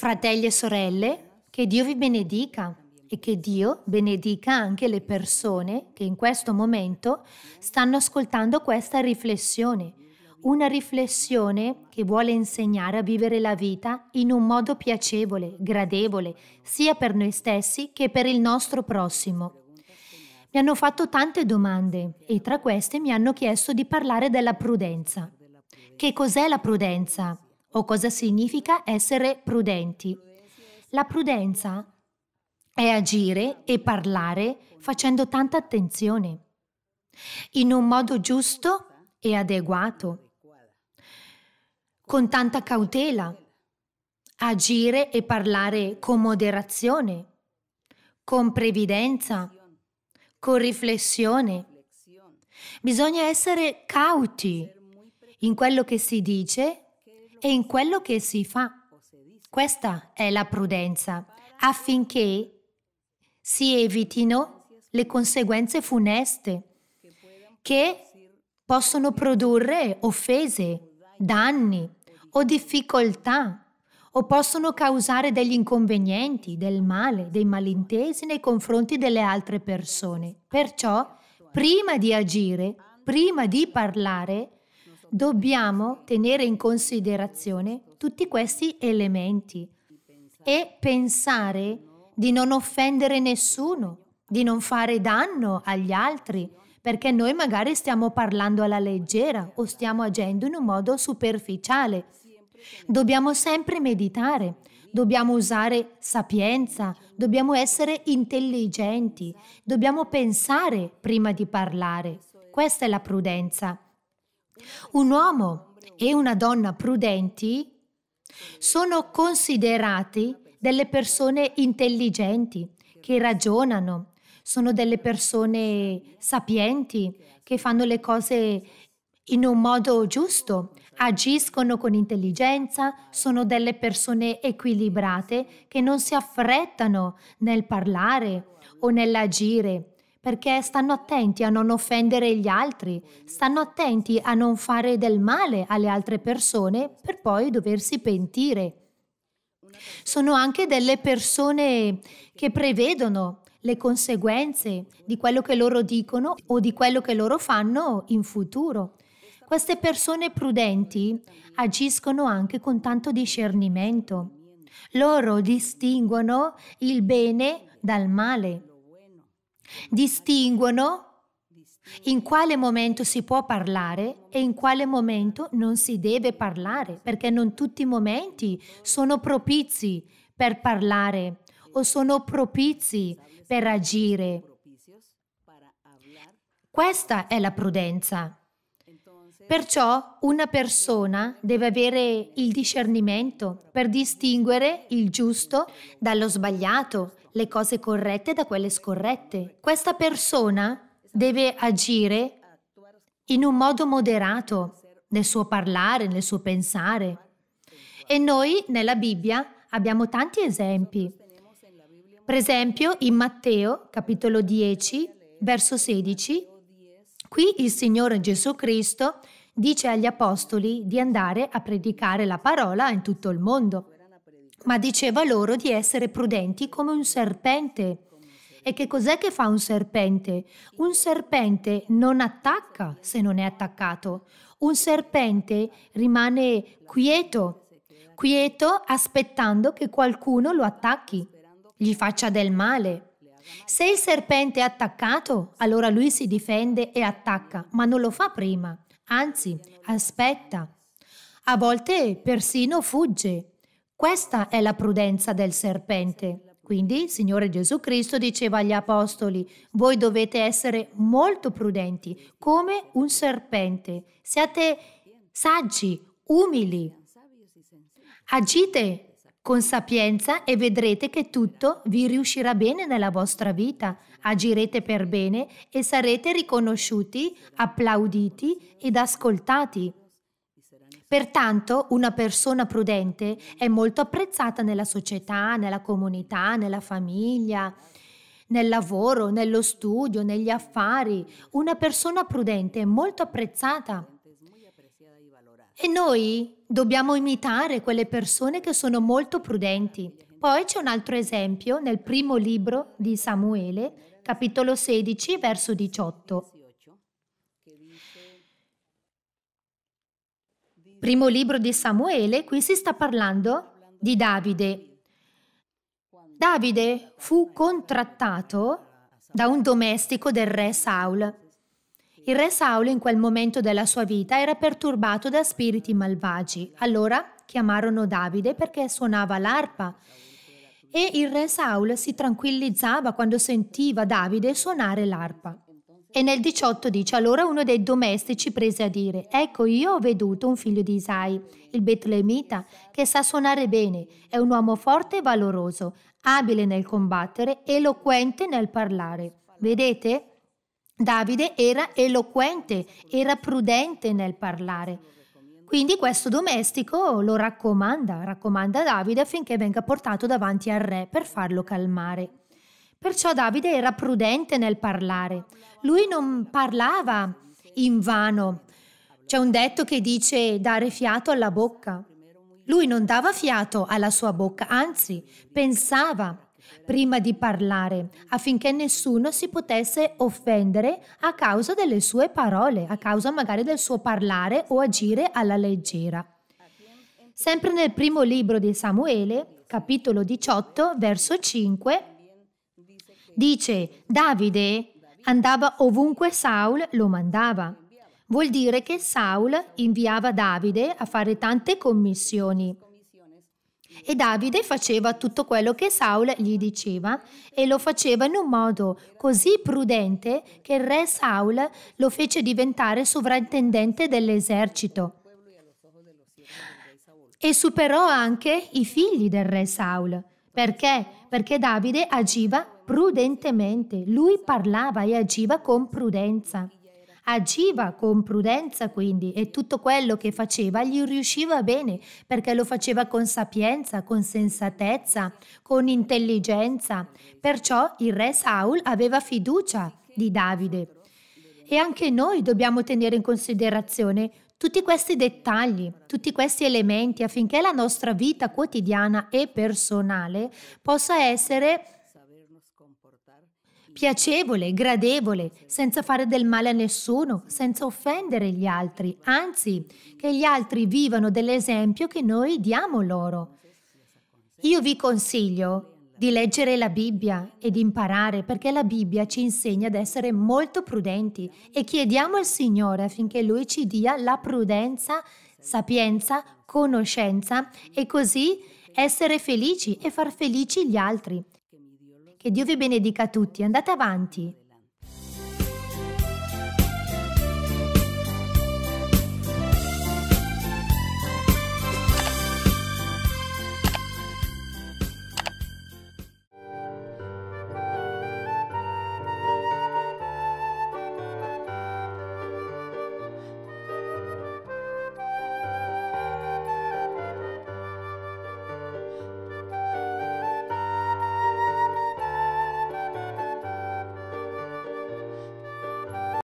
Fratelli e sorelle, che Dio vi benedica e che Dio benedica anche le persone che in questo momento stanno ascoltando questa riflessione, una riflessione che vuole insegnare a vivere la vita in un modo piacevole, gradevole, sia per noi stessi che per il nostro prossimo. Mi hanno fatto tante domande e tra queste mi hanno chiesto di parlare della prudenza. Che cos'è la prudenza? o cosa significa essere prudenti. La prudenza è agire e parlare facendo tanta attenzione, in un modo giusto e adeguato, con tanta cautela, agire e parlare con moderazione, con previdenza, con riflessione. Bisogna essere cauti in quello che si dice e in quello che si fa. Questa è la prudenza, affinché si evitino le conseguenze funeste che possono produrre offese, danni o difficoltà o possono causare degli inconvenienti, del male, dei malintesi nei confronti delle altre persone. Perciò, prima di agire, prima di parlare, Certo. Dobbiamo tenere in considerazione tutti questi elementi e pensare di non offendere nessuno, di non fare danno agli altri, perché noi magari stiamo parlando alla leggera o stiamo agendo in un modo superficiale. Dobbiamo sempre meditare, dobbiamo usare sapienza, dobbiamo essere intelligenti, dobbiamo pensare prima di parlare. Questa è la prudenza. Un uomo e una donna prudenti sono considerati delle persone intelligenti, che ragionano, sono delle persone sapienti, che fanno le cose in un modo giusto, agiscono con intelligenza, sono delle persone equilibrate che non si affrettano nel parlare o nell'agire perché stanno attenti a non offendere gli altri, stanno attenti a non fare del male alle altre persone per poi doversi pentire. Sono anche delle persone che prevedono le conseguenze di quello che loro dicono o di quello che loro fanno in futuro. Queste persone prudenti agiscono anche con tanto discernimento. Loro distinguono il bene dal male distinguono in quale momento si può parlare e in quale momento non si deve parlare, perché non tutti i momenti sono propizi per parlare o sono propizi per agire. Questa è la prudenza. Perciò una persona deve avere il discernimento per distinguere il giusto dallo sbagliato, le cose corrette da quelle scorrette. Questa persona deve agire in un modo moderato nel suo parlare, nel suo pensare. E noi nella Bibbia abbiamo tanti esempi. Per esempio in Matteo capitolo 10, verso 16, qui il Signore Gesù Cristo dice agli apostoli di andare a predicare la parola in tutto il mondo, ma diceva loro di essere prudenti come un serpente. E che cos'è che fa un serpente? Un serpente non attacca se non è attaccato. Un serpente rimane quieto, quieto aspettando che qualcuno lo attacchi, gli faccia del male. Se il serpente è attaccato, allora lui si difende e attacca, ma non lo fa prima anzi aspetta. A volte persino fugge. Questa è la prudenza del serpente. Quindi il Signore Gesù Cristo diceva agli Apostoli, voi dovete essere molto prudenti, come un serpente. Siate saggi, umili. Agite con sapienza e vedrete che tutto vi riuscirà bene nella vostra vita. Agirete per bene e sarete riconosciuti, applauditi ed ascoltati. Pertanto una persona prudente è molto apprezzata nella società, nella comunità, nella famiglia, nel lavoro, nello studio, negli affari. Una persona prudente è molto apprezzata. E noi Dobbiamo imitare quelle persone che sono molto prudenti. Poi c'è un altro esempio nel primo libro di Samuele, capitolo 16, verso 18. Primo libro di Samuele, qui si sta parlando di Davide. Davide fu contrattato da un domestico del re Saul il re Saulo in quel momento della sua vita era perturbato da spiriti malvagi. Allora chiamarono Davide perché suonava l'arpa. E il re Saul si tranquillizzava quando sentiva Davide suonare l'arpa. E nel 18 dice allora uno dei domestici prese a dire, ecco io ho veduto un figlio di Isai, il Betlemita, che sa suonare bene, è un uomo forte e valoroso, abile nel combattere, eloquente nel parlare. Vedete? Davide era eloquente, era prudente nel parlare. Quindi questo domestico lo raccomanda, raccomanda Davide affinché venga portato davanti al re per farlo calmare. Perciò Davide era prudente nel parlare. Lui non parlava in vano. C'è un detto che dice dare fiato alla bocca. Lui non dava fiato alla sua bocca, anzi pensava prima di parlare, affinché nessuno si potesse offendere a causa delle sue parole, a causa magari del suo parlare o agire alla leggera. Sempre nel primo libro di Samuele, capitolo 18, verso 5, dice Davide andava ovunque Saul lo mandava. Vuol dire che Saul inviava Davide a fare tante commissioni e Davide faceva tutto quello che Saul gli diceva e lo faceva in un modo così prudente che il re Saul lo fece diventare sovrintendente dell'esercito e superò anche i figli del re Saul. Perché? Perché Davide agiva prudentemente, lui parlava e agiva con prudenza. Agiva con prudenza quindi e tutto quello che faceva gli riusciva bene perché lo faceva con sapienza, con sensatezza, con intelligenza. Perciò il re Saul aveva fiducia di Davide. E anche noi dobbiamo tenere in considerazione tutti questi dettagli, tutti questi elementi affinché la nostra vita quotidiana e personale possa essere piacevole, gradevole, senza fare del male a nessuno, senza offendere gli altri, anzi che gli altri vivano dell'esempio che noi diamo loro. Io vi consiglio di leggere la Bibbia e di imparare perché la Bibbia ci insegna ad essere molto prudenti e chiediamo al Signore affinché Lui ci dia la prudenza, sapienza, conoscenza e così essere felici e far felici gli altri. Che Dio vi benedica tutti. Andate avanti.